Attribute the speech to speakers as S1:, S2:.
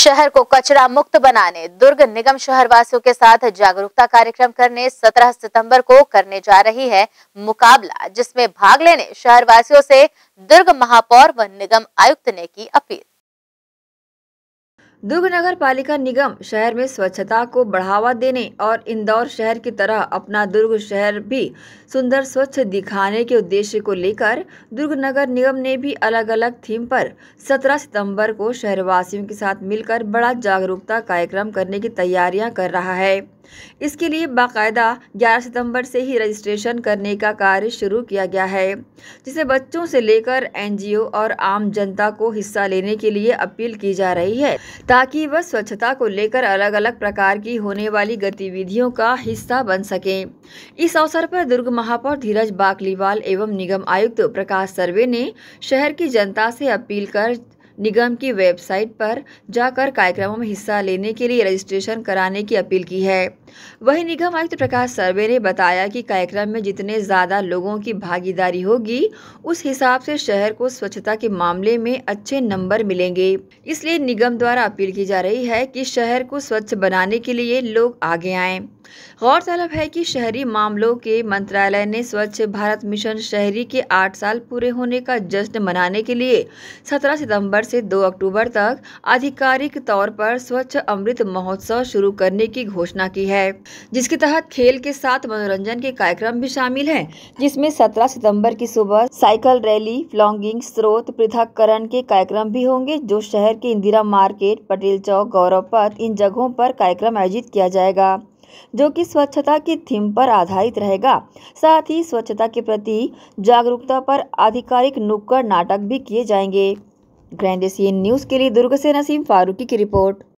S1: शहर को कचरा मुक्त बनाने दुर्ग निगम शहरवासियों के साथ जागरूकता कार्यक्रम करने 17 सितंबर को करने जा रही है मुकाबला जिसमें भाग लेने शहरवासियों से दुर्ग महापौर व निगम आयुक्त ने की अपील
S2: दुर्ग नगर पालिका निगम शहर में स्वच्छता को बढ़ावा देने और इंदौर शहर की तरह अपना दुर्ग शहर भी सुंदर स्वच्छ दिखाने के उद्देश्य को लेकर दुर्ग नगर निगम ने भी अलग अलग थीम पर 17 सितंबर को शहरवासियों के साथ मिलकर बड़ा जागरूकता कार्यक्रम करने की तैयारियां कर रहा है इसके लिए बाकायदा 11 सितंबर से ही रजिस्ट्रेशन करने का कार्य शुरू किया गया है जिसे बच्चों से लेकर एनजीओ और आम जनता को हिस्सा लेने के लिए अपील की जा रही है ताकि वह स्वच्छता को लेकर अलग अलग प्रकार की होने वाली गतिविधियों का हिस्सा बन सके इस अवसर पर दुर्ग महापौर धीरज बागलीवाल एवं निगम आयुक्त प्रकाश सर्वे ने शहर की जनता से अपील कर निगम की वेबसाइट पर जाकर कार्यक्रमों में हिस्सा लेने के लिए रजिस्ट्रेशन कराने की अपील की है वहीं निगम आयुक्त प्रकाश सर्वे ने बताया कि कार्यक्रम में जितने ज़्यादा लोगों की भागीदारी होगी उस हिसाब से शहर को स्वच्छता के मामले में अच्छे नंबर मिलेंगे इसलिए निगम द्वारा अपील की जा रही है कि शहर को स्वच्छ बनाने के लिए लोग आगे आए गौरतलब है कि शहरी मामलों के मंत्रालय ने स्वच्छ भारत मिशन शहरी के आठ साल पूरे होने का जश्न मनाने के लिए 17 सितंबर से 2 अक्टूबर तक आधिकारिक तौर पर स्वच्छ अमृत महोत्सव शुरू करने की घोषणा की है है जिसके तहत खेल के साथ मनोरंजन के कार्यक्रम भी शामिल हैं जिसमें 17 सितंबर की सुबह साइकिल रैली फ्लॉन्गिंग स्रोत पृथककरण के कार्यक्रम भी होंगे जो शहर के इंदिरा मार्केट पटेल चौक गौरव पथ इन जगहों पर कार्यक्रम आयोजित किया जाएगा जो कि स्वच्छता की थीम पर आधारित रहेगा साथ ही स्वच्छता के प्रति जागरूकता पर आधिकारिक नुक्कड़ नाटक भी किए जाएंगे ग्रैंड एशियन न्यूज़ के लिए दुर्ग से नसीम फारूकी की रिपोर्ट